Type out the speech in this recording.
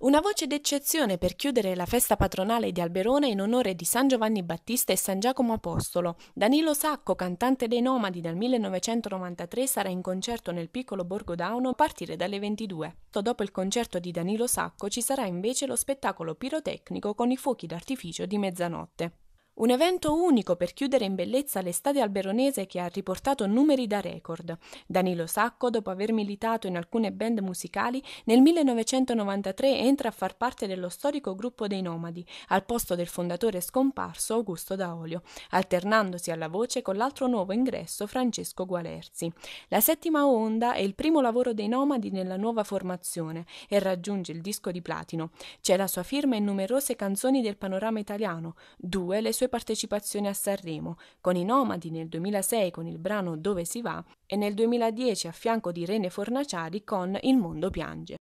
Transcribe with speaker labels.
Speaker 1: Una voce d'eccezione per chiudere la festa patronale di Alberone in onore di San Giovanni Battista e San Giacomo Apostolo. Danilo Sacco, cantante dei Nomadi dal 1993, sarà in concerto nel piccolo Borgo Dauno a partire dalle 22. Dopo il concerto di Danilo Sacco ci sarà invece lo spettacolo pirotecnico con i fuochi d'artificio di mezzanotte. Un evento unico per chiudere in bellezza l'estate alberonese che ha riportato numeri da record. Danilo Sacco, dopo aver militato in alcune band musicali, nel 1993 entra a far parte dello storico gruppo dei Nomadi, al posto del fondatore scomparso Augusto Daolio, alternandosi alla voce con l'altro nuovo ingresso Francesco Gualerzi. La settima onda è il primo lavoro dei Nomadi nella nuova formazione e raggiunge il disco di platino. C'è la sua firma in numerose canzoni del panorama italiano, due le sue sue partecipazioni a Sanremo, con i Nomadi nel 2006 con il brano Dove si va e nel 2010 a fianco di Rene Fornaciari con Il mondo piange.